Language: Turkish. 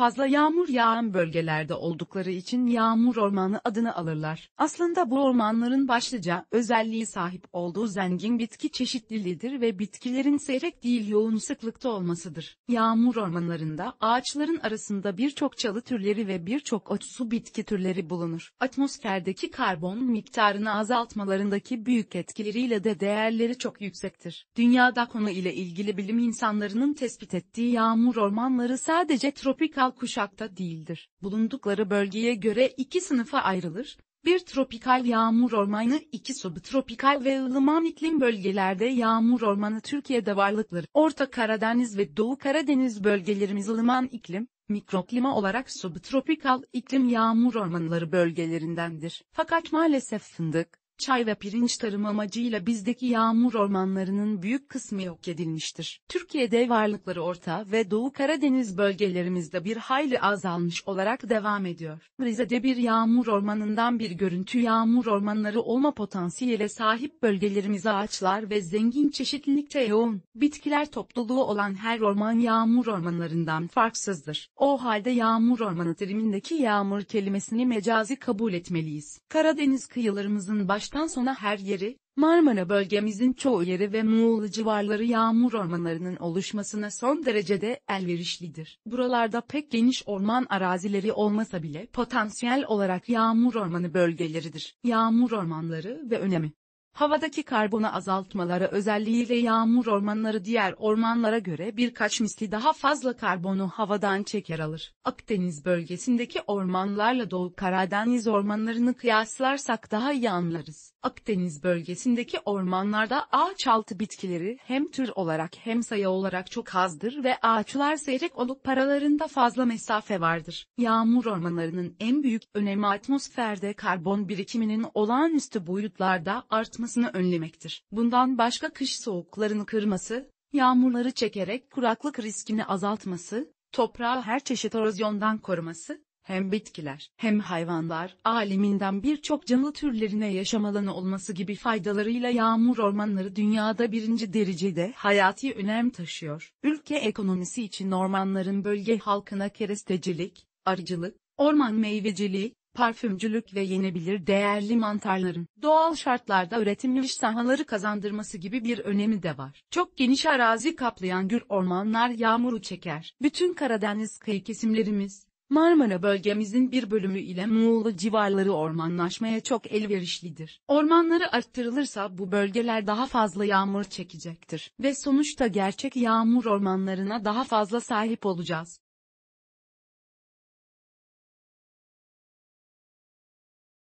fazla yağmur yağan bölgelerde oldukları için yağmur ormanı adını alırlar. Aslında bu ormanların başlıca özelliği sahip olduğu zengin bitki çeşitliliğidir ve bitkilerin seyrek değil yoğun sıklıkta olmasıdır. Yağmur ormanlarında ağaçların arasında birçok çalı türleri ve birçok otsu bitki türleri bulunur. Atmosferdeki karbon miktarını azaltmalarındaki büyük etkileriyle de değerleri çok yüksektir. Dünyada konu ile ilgili bilim insanlarının tespit ettiği yağmur ormanları sadece tropikal kıtasal kuşakta değildir. Bulundukları bölgeye göre iki sınıfa ayrılır. Bir tropikal yağmur ormanı, iki subtropikal ve ılıman iklim bölgelerde yağmur ormanı Türkiye'de varlıkları. Orta Karadeniz ve Doğu Karadeniz bölgelerimiz ılıman iklim, mikroklima olarak subtropikal iklim yağmur ormanları bölgelerindendir. Fakat maalesef fındık, Çay ve pirinç tarım amacıyla bizdeki yağmur ormanlarının büyük kısmı yok edilmiştir. Türkiye'de varlıkları Orta ve Doğu Karadeniz bölgelerimizde bir hayli azalmış olarak devam ediyor. Rize'de bir yağmur ormanından bir görüntü yağmur ormanları olma potansiyele sahip bölgelerimiz ağaçlar ve zengin çeşitlilikte yoğun. Bitkiler topluluğu olan her orman yağmur ormanlarından farksızdır. O halde yağmur ormanı terimindeki yağmur kelimesini mecazi kabul etmeliyiz. Karadeniz kıyılarımızın baş baştan sona her yeri, Marmara bölgemizin çoğu yeri ve Muğla civarları yağmur ormanlarının oluşmasına son derecede elverişlidir. Buralarda pek geniş orman arazileri olmasa bile potansiyel olarak yağmur ormanı bölgeleridir. Yağmur ormanları ve önemi Havadaki karbonu azaltmaları özelliğiyle yağmur ormanları diğer ormanlara göre birkaç misli daha fazla karbonu havadan çeker alır. Akdeniz bölgesindeki ormanlarla Doğu Karadeniz ormanlarını kıyaslarsak daha iyi anlarız. Akdeniz bölgesindeki ormanlarda ağaçaltı bitkileri hem tür olarak hem sayı olarak çok azdır ve ağaçlar seyrek olup paralarında fazla mesafe vardır. Yağmur ormanlarının en büyük önemi atmosferde karbon birikiminin olağanüstü boyutlarda artması basmasını önlemektir. Bundan başka kış soğuklarını kırması, yağmurları çekerek kuraklık riskini azaltması, toprağı her çeşit erozyondan koruması, hem bitkiler hem hayvanlar aleminden birçok canlı türlerine yaşam alanı olması gibi faydalarıyla yağmur ormanları dünyada birinci derecede hayati önem taşıyor. Ülke ekonomisi için ormanların bölge halkına kerestecilik, arıcılık, orman meyveciliği, parfümcülük ve yenebilir değerli mantarların doğal şartlarda iş sahaları kazandırması gibi bir önemi de var. Çok geniş arazi kaplayan gür ormanlar yağmuru çeker. Bütün Karadeniz kıyı kesimlerimiz, Marmara bölgemizin bir bölümü ile Muğla civarları ormanlaşmaya çok elverişlidir. Ormanları arttırılırsa bu bölgeler daha fazla yağmur çekecektir ve sonuçta gerçek yağmur ormanlarına daha fazla sahip olacağız.